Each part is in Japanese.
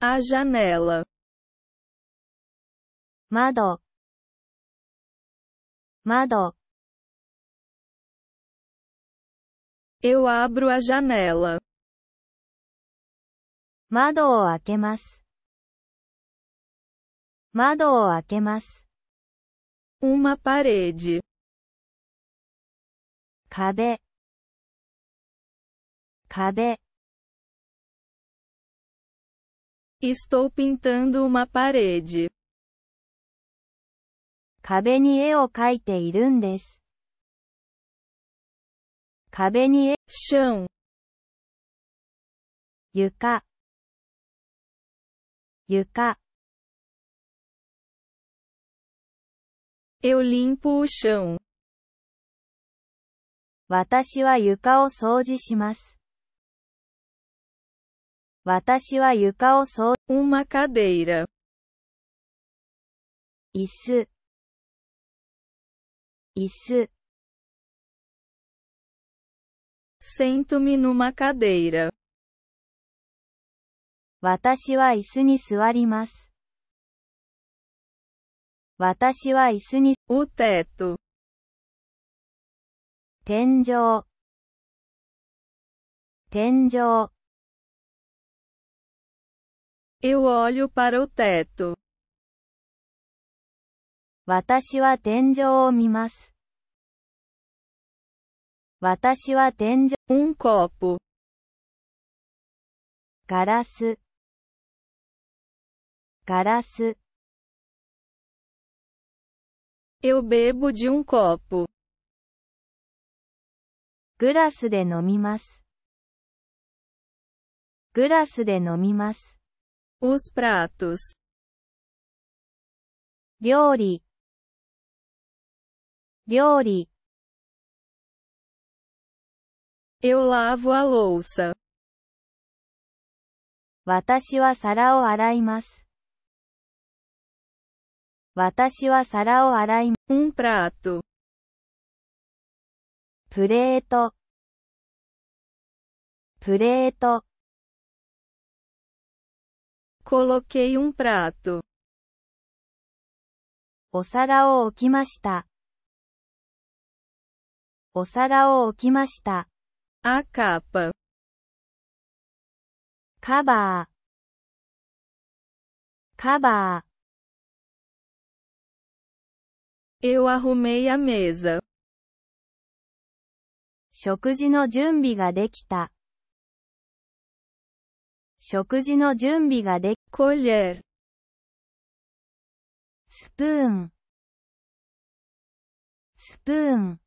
A janela. Mado. Mado. Eu abro a janela. Mado o akemasu. Mado o akemasu. Uma parede. Kabe. Kabe. Estou pintando uma parede. 壁に絵を描いているんです。壁に絵、c h ã 床床 Eu limpo o chão. 私は床を掃除します。私は床を掃除。Uma cadeira. 椅子。椅子。Sento-me numa cadeira. 私は椅子に座ります。私は椅子に、お teto。天井。天井。Eu olho para o teto. 私は天井を見ます。私は天井。Um copo. ガラス。ガラス。Eu bebo de um copo. グラスで飲みます。グラスで飲みます。Os pratos. 料理料理 Eu lavo a louça. 私は皿を洗います。私は皿を洗います。Um prato. プレートプレート Coloquei um prato. お皿を置きました。お皿を置きました。A capa. カバー。カバー。Eu arrumei a mesa. 食事の準備ができた。食事の準備ができ、コレル。スプーン。スプーン。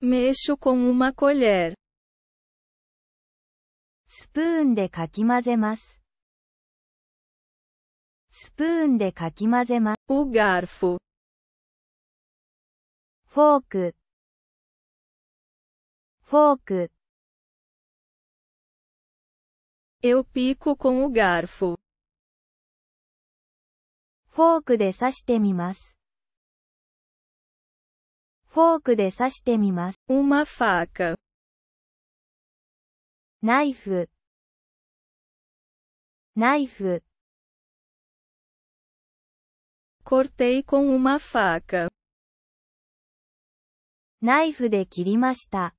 Mexo com u m スプーンでかき混ぜます。スプーンでかき混ぜます。フォーク。フォーク。Eu pico com o garfo. フォークで刺してみます。フォークで刺してみます。uma faca。ナイフ。ナイフ。cortei com uma faca。ナイフで切りました。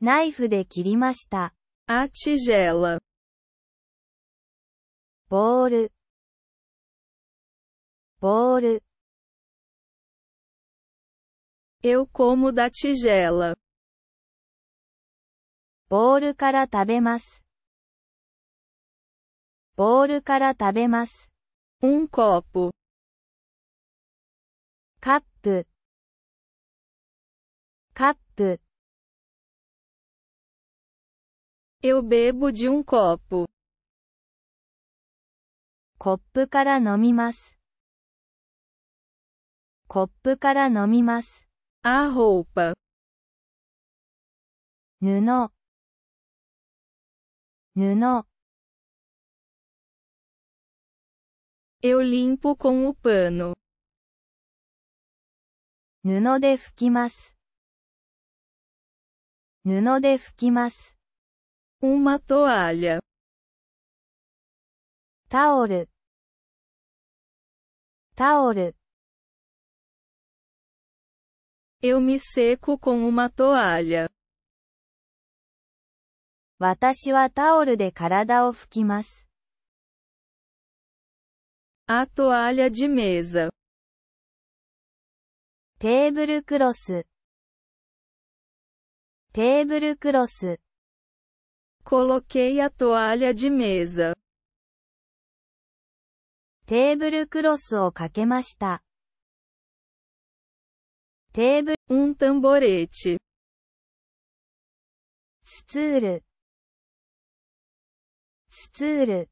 ナイフで切りました。a tigela bol bol eu como da tigela bol cara tabemas bol cara tabemas um copo cup cup Eu bebo de um copo. コップから飲みます。コップから飲みます。A roupa. 布。布。Eu limpo com o pano. 布で拭きます。布で拭きます。Uma toalha. タオル。タオル。Eu me seco com uma toalha. 私はタオルで体を拭きます。A toalha de mesa. テーブルクロス。テーブルクロス。Coloquei a toalha de mesa. テーブルクロスをかけました。テーブル、um tamborete。スツール。スツール。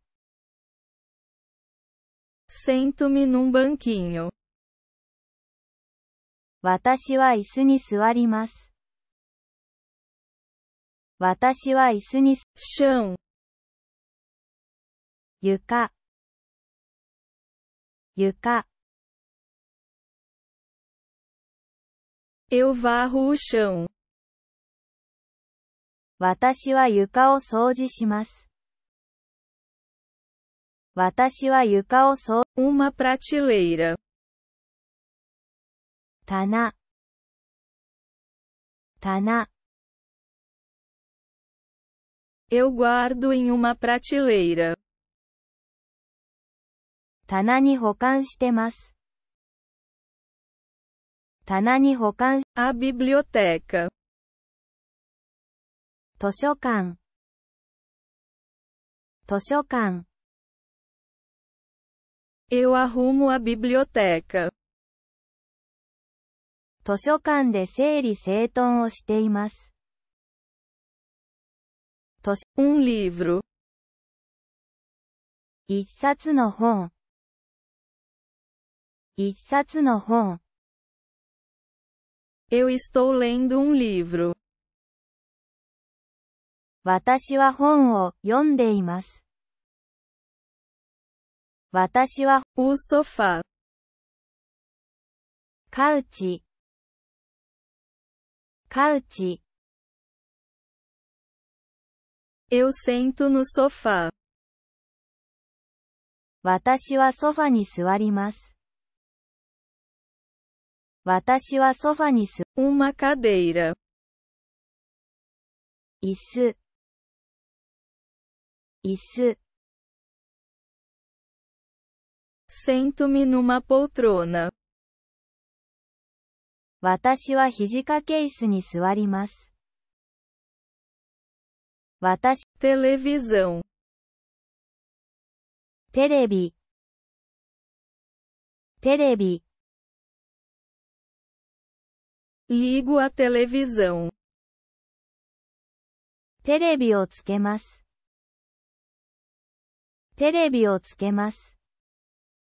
sento-me num banquinho。私は椅子に座ります。私は椅子に、シュン。床。床。Eu varro o chão. 私は床を掃除します。私は床を掃、uma prateleira。棚。棚。Eu guardo em uma prateleira. 棚に保管してます。棚に保管し、a biblioteca。図書館。図書館。Eu arrumo a biblioteca。図書館で整理整頓をしています。Fotos, um livro. 一冊の本。一冊の本。Eu estou lendo um livro. 私は本を読んでいます。私は、o sofá。カウチ。カウチ。Eu sento no sofá. 私はソファに座ります。私はソファにす、uma cadeira。椅子、椅子。sento-me numa poltrona。私は肘掛け椅子に座ります。私、t e l e v i テレビ、テレビ。ligo a televisão。テレビをつけます。テレビをつけます。